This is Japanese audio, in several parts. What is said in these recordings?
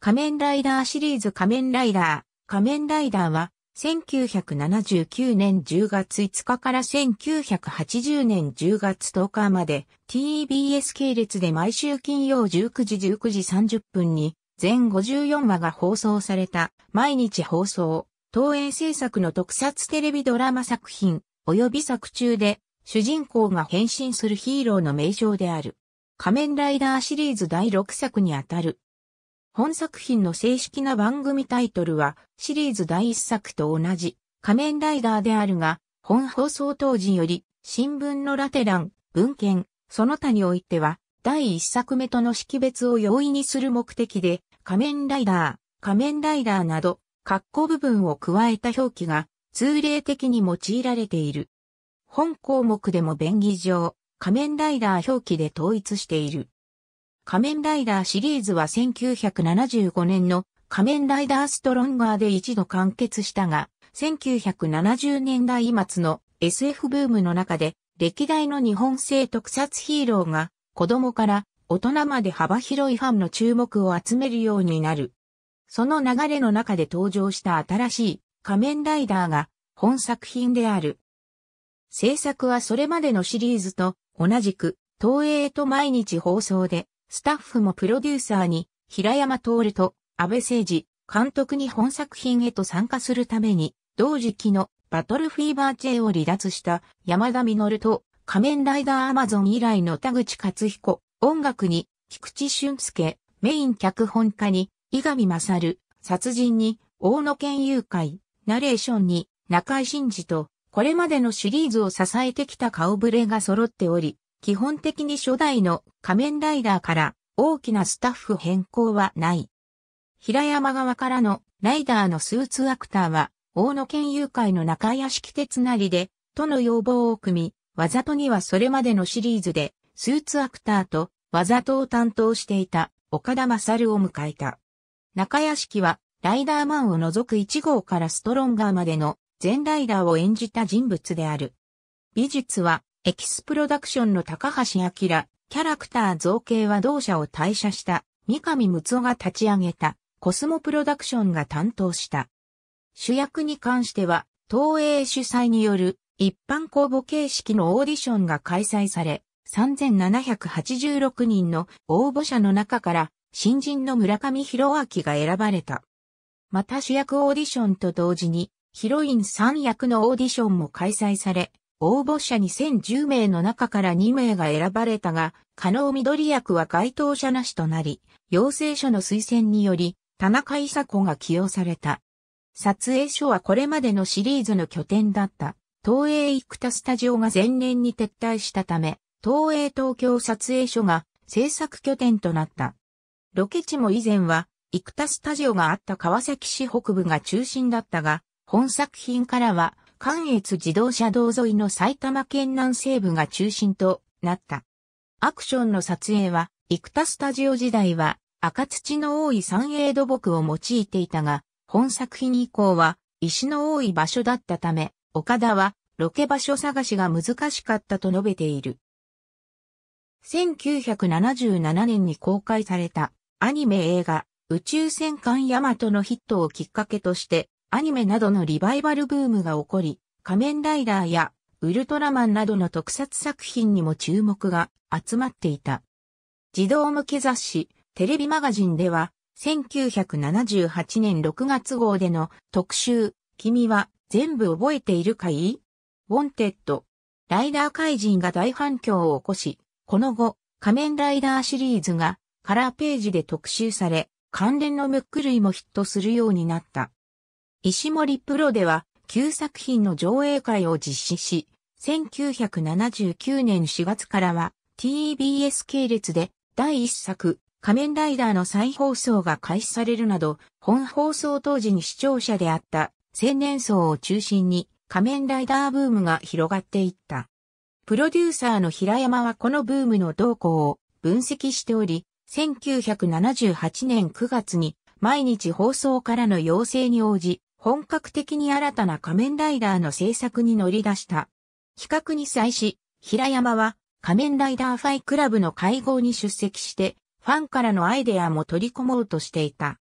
仮面ライダーシリーズ仮面ライダー。仮面ライダーは、1979年10月5日から1980年10月10日まで TBS 系列で毎週金曜19時19時30分に全54話が放送された毎日放送、東映制作の特撮テレビドラマ作品及び作中で主人公が変身するヒーローの名称である。仮面ライダーシリーズ第6作にあたる本作品の正式な番組タイトルは、シリーズ第1作と同じ、仮面ライダーであるが、本放送当時より、新聞のラテラン、文献、その他においては、第1作目との識別を容易にする目的で、仮面ライダー、仮面ライダーなど、括弧部分を加えた表記が、通例的に用いられている。本項目でも便宜上、仮面ライダー表記で統一している。仮面ライダーシリーズは1975年の仮面ライダーストロンガーで一度完結したが、1970年代末の SF ブームの中で、歴代の日本製特撮ヒーローが、子供から大人まで幅広いファンの注目を集めるようになる。その流れの中で登場した新しい仮面ライダーが本作品である。制作はそれまでのシリーズと同じく東映と毎日放送でスタッフもプロデューサーに、平山徹と安倍誠二、監督に本作品へと参加するために、同時期のバトルフィーバー J を離脱した山田実と仮面ライダーアマゾン以来の田口克彦、音楽に菊池俊介、メイン脚本家に伊上勝、殺人に大野健誘拐、ナレーションに中井真二とこれまでのシリーズを支えてきた顔ぶれが揃っており、基本的に初代の仮面ライダーから大きなスタッフ変更はない。平山側からのライダーのスーツアクターは、大野県友会の中屋敷鉄なりで、との要望を組み、わざとにはそれまでのシリーズで、スーツアクターとわざとを担当していた岡田勝を迎えた。中屋敷は、ライダーマンを除く1号からストロンガーまでの全ライダーを演じた人物である。美術は、エキスプロダクションの高橋明、キャラクター造形は同社を退社した三上睦夫が立ち上げたコスモプロダクションが担当した。主役に関しては、東映主催による一般公募形式のオーディションが開催され、3786人の応募者の中から新人の村上弘明が選ばれた。また主役オーディションと同時にヒロイン3役のオーディションも開催され、応募者2010名の中から2名が選ばれたが、加納緑役は該当者なしとなり、養成所の推薦により、田中伊佐子が起用された。撮影所はこれまでのシリーズの拠点だった。東映生田スタジオが前年に撤退したため、東映東京撮影所が制作拠点となった。ロケ地も以前は、生田スタジオがあった川崎市北部が中心だったが、本作品からは関越自動車道沿いの埼玉県南西部が中心となった。アクションの撮影は、生田スタジオ時代は赤土の多い山営土木を用いていたが、本作品以降は石の多い場所だったため、岡田はロケ場所探しが難しかったと述べている。1977年に公開されたアニメ映画宇宙戦艦ヤマトのヒットをきっかけとしてアニメなどのリバイバルブームが起こり、仮面ライダーやウルトラマンなどの特撮作品にも注目が集まっていた。児童向け雑誌、テレビマガジンでは、1978年6月号での特集、君は全部覚えているかいウォンテッド。ライダー怪人が大反響を起こし、この後、仮面ライダーシリーズがカラーページで特集され、関連のムック類もヒットするようになった。石森プロでは、旧作品の上映会を実施し、1979年4月からは TBS 系列で第1作仮面ライダーの再放送が開始されるなど、本放送当時に視聴者であった青年層を中心に仮面ライダーブームが広がっていった。プロデューサーの平山はこのブームの動向を分析しており、1978年9月に毎日放送からの要請に応じ、本格的に新たな仮面ライダーの制作に乗り出した。企画に際し、平山は仮面ライダーファイクラブの会合に出席して、ファンからのアイデアも取り込もうとしていた。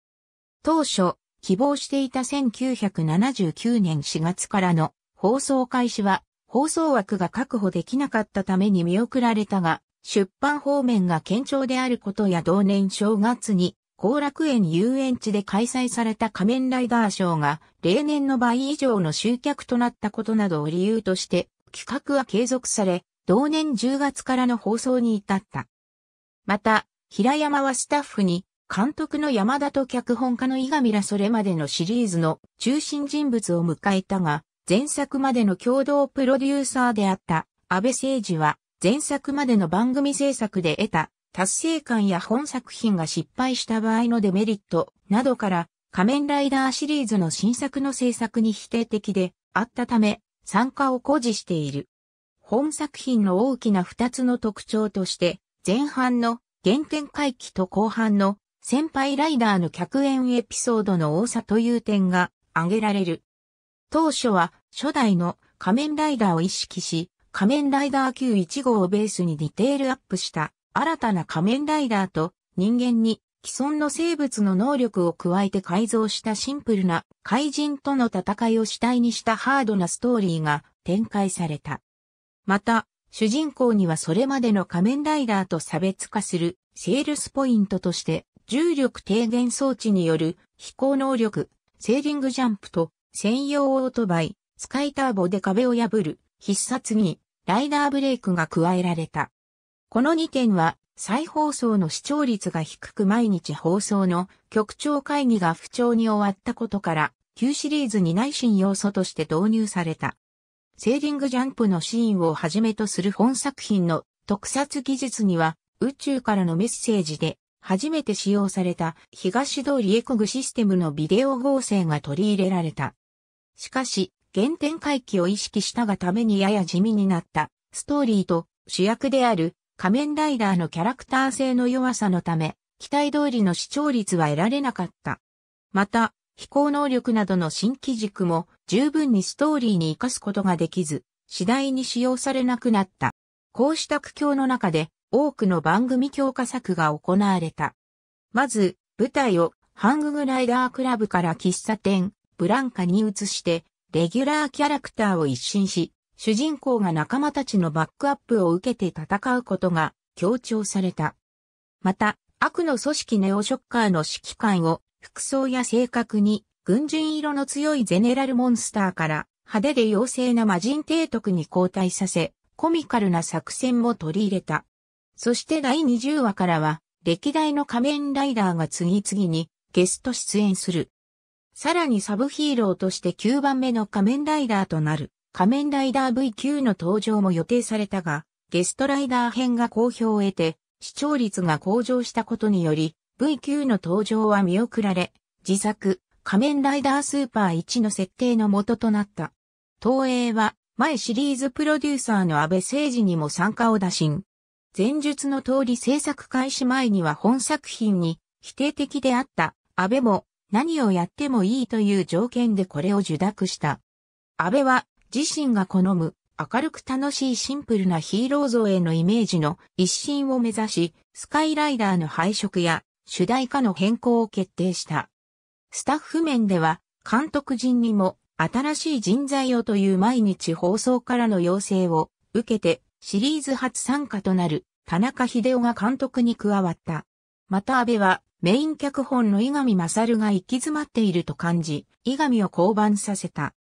当初、希望していた1979年4月からの放送開始は、放送枠が確保できなかったために見送られたが、出版方面が堅調であることや同年正月に後楽園遊園地で開催された仮面ライダーショーが例年の倍以上の集客となったことなどを理由として企画は継続され、同年10月からの放送に至った。また、平山はスタッフに監督の山田と脚本家の伊上らそれまでのシリーズの中心人物を迎えたが、前作までの共同プロデューサーであった安倍誠二は前作までの番組制作で得た達成感や本作品が失敗した場合のデメリットなどから仮面ライダーシリーズの新作の制作に否定的であったため参加を誇示している。本作品の大きな二つの特徴として前半の原点回帰と後半の先輩ライダーの客演エピソードの多さという点が挙げられる。当初は初代の仮面ライダーを意識し仮面ライダー Q1 号をベースにディテールアップした新たな仮面ライダーと人間に既存の生物の能力を加えて改造したシンプルな怪人との戦いを主体にしたハードなストーリーが展開された。また、主人公にはそれまでの仮面ライダーと差別化するセールスポイントとして重力低減装置による飛行能力、セーリングジャンプと専用オートバイ、スカイターボで壁を破る必殺にライダーブレイクが加えられた。この2点は、再放送の視聴率が低く毎日放送の局長会議が不調に終わったことから、旧シリーズに内心要素として導入された。セーリングジャンプのシーンをはじめとする本作品の特撮技術には、宇宙からのメッセージで、初めて使用された東通りエコグシステムのビデオ合成が取り入れられた。しかし、原点回帰を意識したがためにやや地味になったストーリーと主役である仮面ライダーのキャラクター性の弱さのため、期待通りの視聴率は得られなかった。また、飛行能力などの新機軸も十分にストーリーに活かすことができず、次第に使用されなくなった。こうした苦境の中で多くの番組強化策が行われた。まず、舞台をハンググライダークラブから喫茶店、ブランカに移して、レギュラーキャラクターを一新し、主人公が仲間たちのバックアップを受けて戦うことが強調された。また、悪の組織ネオショッカーの指揮官を服装や性格に軍人色の強いゼネラルモンスターから派手で妖精な魔人提督に交代させ、コミカルな作戦も取り入れた。そして第20話からは、歴代の仮面ライダーが次々にゲスト出演する。さらにサブヒーローとして9番目の仮面ライダーとなる。仮面ライダー V9 の登場も予定されたが、ゲストライダー編が好評を得て、視聴率が向上したことにより、V9 の登場は見送られ、自作、仮面ライダースーパー1の設定の元となった。東映は、前シリーズプロデューサーの安倍誠治にも参加を打診。前述の通り制作開始前には本作品に否定的であった安倍も何をやってもいいという条件でこれを受諾した。安倍は自身が好む明るく楽しいシンプルなヒーロー像へのイメージの一新を目指し、スカイライダーの配色や主題歌の変更を決定した。スタッフ面では、監督陣にも新しい人材をという毎日放送からの要請を受けてシリーズ初参加となる田中秀夫が監督に加わった。また安倍はメイン脚本の井上勝が行き詰まっていると感じ、井上を降板させた。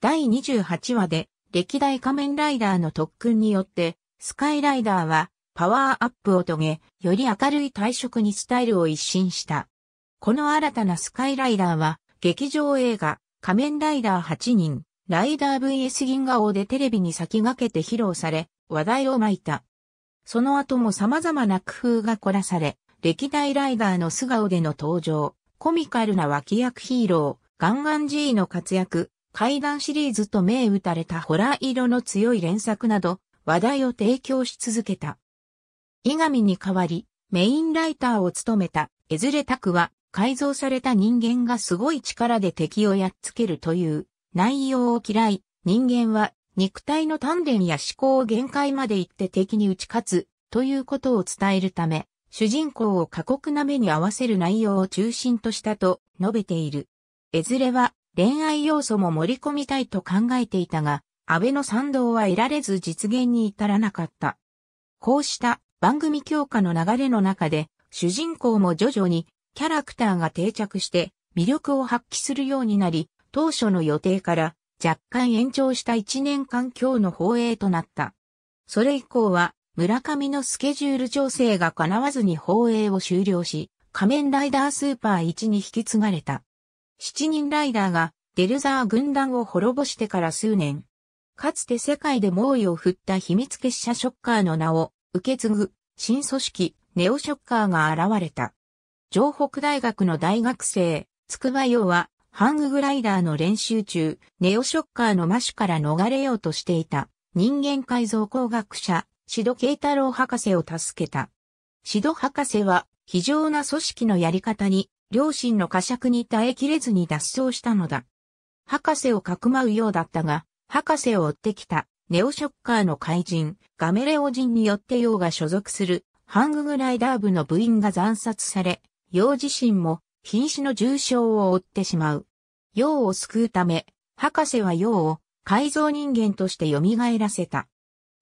第28話で、歴代仮面ライダーの特訓によって、スカイライダーはパワーアップを遂げ、より明るい退職にスタイルを一新した。この新たなスカイライダーは、劇場映画、仮面ライダー8人、ライダー VS 銀河王でテレビに先駆けて披露され、話題を巻いた。その後も様々な工夫が凝らされ、歴代ライダーの素顔での登場、コミカルな脇役ヒーロー、ガンガン G の活躍、怪談シリーズと銘打たれたホラー色の強い連作など、話題を提供し続けた。伊上に代わり、メインライターを務めた、エズレタクは、改造された人間がすごい力で敵をやっつけるという内容を嫌い、人間は肉体の鍛錬や思考を限界まで行って敵に打ち勝つということを伝えるため、主人公を過酷な目に合わせる内容を中心としたと述べている。エズレは恋愛要素も盛り込みたいと考えていたが、安倍の賛同は得られず実現に至らなかった。こうした番組強化の流れの中で、主人公も徐々にキャラクターが定着して魅力を発揮するようになり、当初の予定から若干延長した1年間今日の放映となった。それ以降は村上のスケジュール調整が叶わずに放映を終了し、仮面ライダースーパー1に引き継がれた。七人ライダーがデルザー軍団を滅ぼしてから数年、かつて世界で猛威を振った秘密結社ショッカーの名を受け継ぐ新組織ネオショッカーが現れた。城北大学の大学生、つくばよはハンググライダーの練習中、ネオショッカーの魔種から逃れようとしていた人間改造工学者、シドケイタロウ博士を助けた。シド博士は非常な組織のやり方に両親の呵責に耐えきれずに脱走したのだ。博士をかくまうようだったが、博士を追ってきた、ネオショッカーの怪人、ガメレオ人によってヨウが所属する、ハンググライダー部の部員が惨殺され、ヨウ自身も、瀕死の重傷を負ってしまう。ヨウを救うため、博士はヨウを、改造人間として蘇らせた。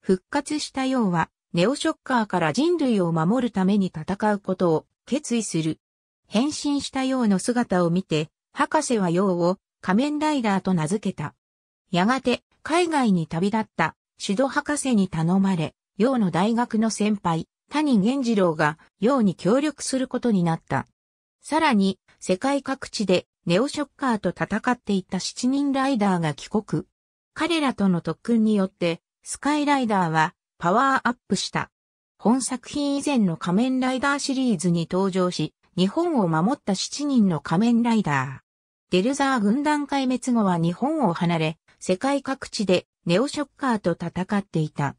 復活したヨウは、ネオショッカーから人類を守るために戦うことを決意する。変身したようの姿を見て、博士はようを仮面ライダーと名付けた。やがて海外に旅立ったシド博士に頼まれ、ようの大学の先輩、谷源次郎がように協力することになった。さらに、世界各地でネオショッカーと戦っていた七人ライダーが帰国。彼らとの特訓によって、スカイライダーはパワーアップした。本作品以前の仮面ライダーシリーズに登場し、日本を守った7人の仮面ライダー。デルザー軍団壊滅後は日本を離れ、世界各地でネオショッカーと戦っていた。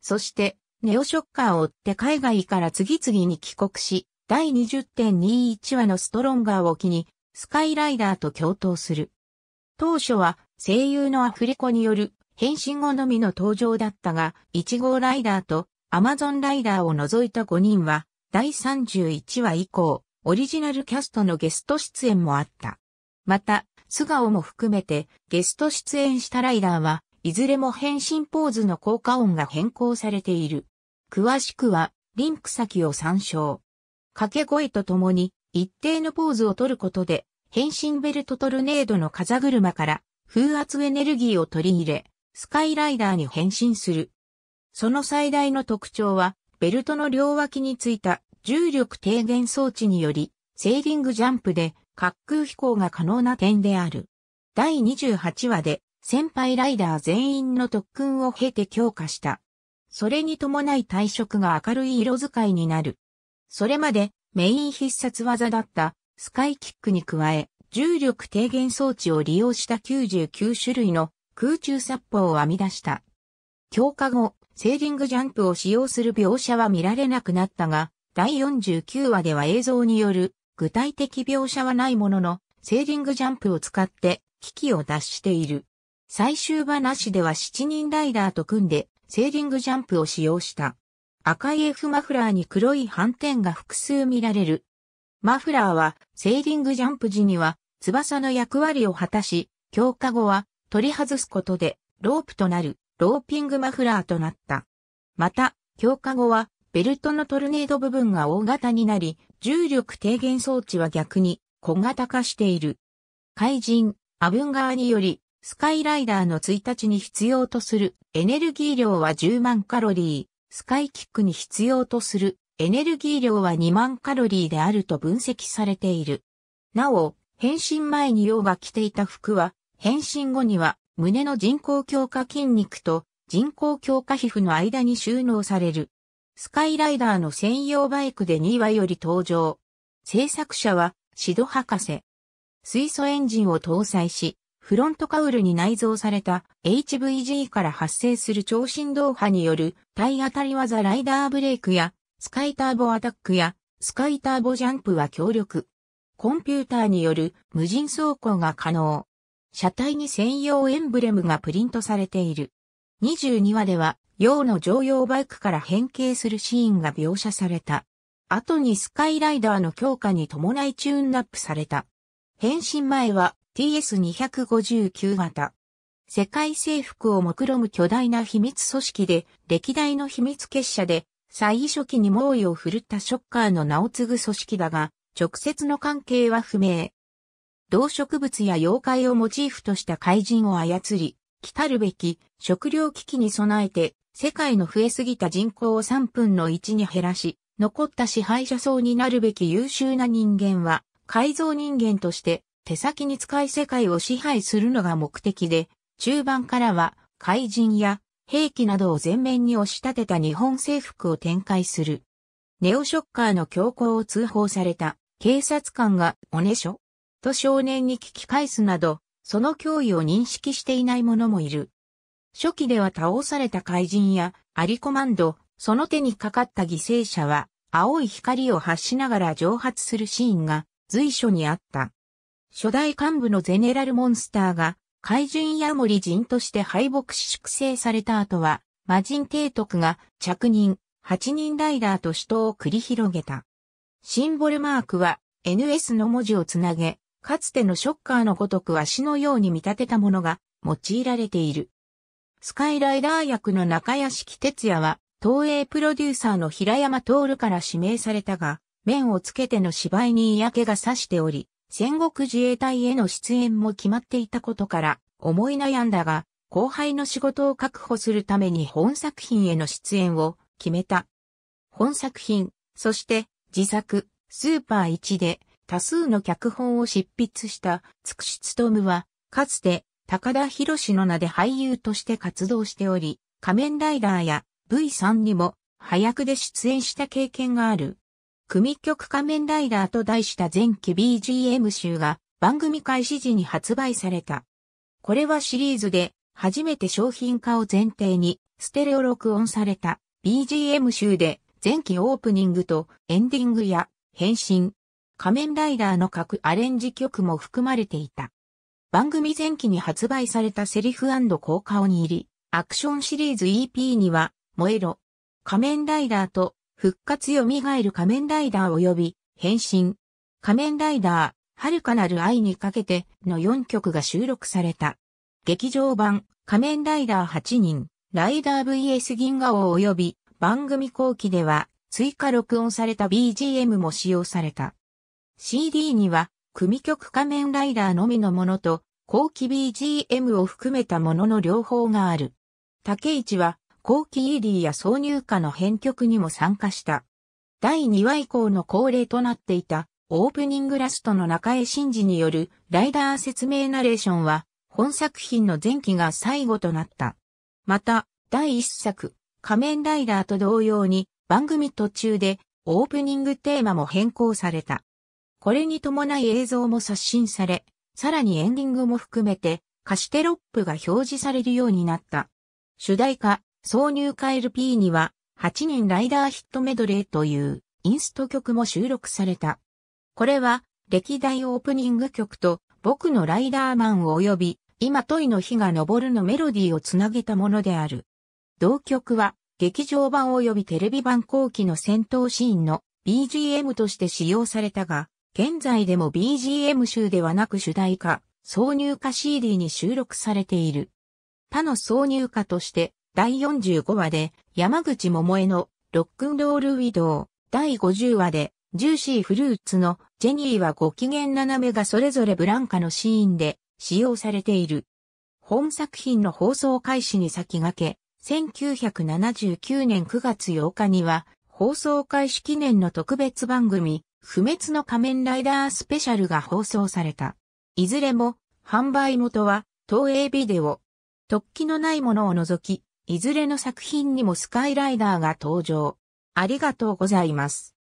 そして、ネオショッカーを追って海外から次々に帰国し、第20.21話のストロンガーを機に、スカイライダーと共闘する。当初は声優のアフレコによる変身後のみの登場だったが、1号ライダーとアマゾンライダーを除いた5人は、第31話以降、オリジナルキャストのゲスト出演もあった。また、素顔も含めてゲスト出演したライダーは、いずれも変身ポーズの効果音が変更されている。詳しくは、リンク先を参照。掛け声とともに、一定のポーズを取ることで、変身ベルトトルネードの風車から風圧エネルギーを取り入れ、スカイライダーに変身する。その最大の特徴は、ベルトの両脇についた重力低減装置により、セーリングジャンプで滑空飛行が可能な点である。第28話で先輩ライダー全員の特訓を経て強化した。それに伴い体色が明るい色使いになる。それまでメイン必殺技だったスカイキックに加え、重力低減装置を利用した99種類の空中殺法を編み出した。強化後、セーリングジャンプを使用する描写は見られなくなったが、第49話では映像による具体的描写はないものの、セーリングジャンプを使って危機を脱している。最終話では7人ライダーと組んでセーリングジャンプを使用した。赤い F マフラーに黒い斑点が複数見られる。マフラーはセーリングジャンプ時には翼の役割を果たし、強化後は取り外すことでロープとなるローピングマフラーとなった。また、強化後はベルトのトルネード部分が大型になり、重力低減装置は逆に小型化している。怪人、アブンガーにより、スカイライダーの1日に必要とするエネルギー量は10万カロリー、スカイキックに必要とするエネルギー量は2万カロリーであると分析されている。なお、変身前に用が着ていた服は、変身後には胸の人工強化筋肉と人工強化皮膚の間に収納される。スカイライダーの専用バイクで2話より登場。制作者は、シド博士。水素エンジンを搭載し、フロントカウルに内蔵された HVG から発生する超振動波による体当たり技ライダーブレークや、スカイターボアタックや、スカイターボジャンプは強力。コンピューターによる無人走行が可能。車体に専用エンブレムがプリントされている。22話では、洋の乗用バイクから変形するシーンが描写された。後にスカイライダーの強化に伴いチューンナップされた。変身前は TS259 型。世界征服を目論む巨大な秘密組織で、歴代の秘密結社で、最初期に猛威を振るったショッカーの名を継ぐ組織だが、直接の関係は不明。動植物や妖怪をモチーフとした怪人を操り、来るべき食糧危機に備えて、世界の増えすぎた人口を3分の1に減らし、残った支配者層になるべき優秀な人間は、改造人間として手先に使い世界を支配するのが目的で、中盤からは怪人や兵器などを前面に押し立てた日本征服を展開する。ネオショッカーの強行を通報された警察官がおねしょと少年に聞き返すなどその脅威を認識していない者もいる。初期では倒された怪人やアリコマンド、その手にかかった犠牲者は青い光を発しながら蒸発するシーンが随所にあった。初代幹部のゼネラルモンスターが怪人や森人として敗北し粛清された後は魔人提督が着任、8人ライダーと死闘を繰り広げた。シンボルマークは NS の文字をつなげ、かつてのショッカーのごとく足のように見立てたものが用いられている。スカイライダー役の中屋敷哲也は、東映プロデューサーの平山徹から指名されたが、面をつけての芝居に嫌気がさしており、戦国自衛隊への出演も決まっていたことから思い悩んだが、後輩の仕事を確保するために本作品への出演を決めた。本作品、そして自作、スーパー1で多数の脚本を執筆したつくしつとむは、かつて高田博士の名で俳優として活動しており、仮面ライダーや V さんにも早くで出演した経験がある。組曲仮面ライダーと題した前期 BGM 集が番組開始時に発売された。これはシリーズで初めて商品化を前提にステレオ録音された BGM 集で前期オープニングとエンディングや変身、仮面ライダーの各アレンジ曲も含まれていた。番組前期に発売されたセリフ効果を握り、アクションシリーズ EP には、燃えろ、仮面ライダーと、復活よみがえる仮面ライダー及び、変身、仮面ライダー、遥かなる愛にかけての4曲が収録された。劇場版、仮面ライダー8人、ライダー VS 銀河王及び、番組後期では、追加録音された BGM も使用された。CD には、組曲仮面ライダーのみのものと、後期 BGM を含めたものの両方がある。竹市は、後期 ED や挿入歌の編曲にも参加した。第2話以降の恒例となっていた、オープニングラストの中江真司によるライダー説明ナレーションは、本作品の前期が最後となった。また、第1作、仮面ライダーと同様に、番組途中でオープニングテーマも変更された。これに伴い映像も刷新され、さらにエンディングも含めて歌詞テロップが表示されるようになった。主題歌、挿入歌 LP には8人ライダーヒットメドレーというインスト曲も収録された。これは歴代オープニング曲と僕のライダーマン及び今問いの日が昇るのメロディーをつなげたものである。同曲は劇場版及びテレビ版後期の戦闘シーンの BGM として使用されたが、現在でも BGM 集ではなく主題歌、挿入歌 CD に収録されている。他の挿入歌として、第45話で山口桃江のロックンロールウィドウ、第50話でジューシーフルーツのジェニーはご機嫌斜めがそれぞれブランカのシーンで使用されている。本作品の放送開始に先駆け、1979年9月8日には放送開始記念の特別番組不滅の仮面ライダースペシャルが放送された。いずれも、販売元は、東映ビデオ。突起のないものを除き、いずれの作品にもスカイライダーが登場。ありがとうございます。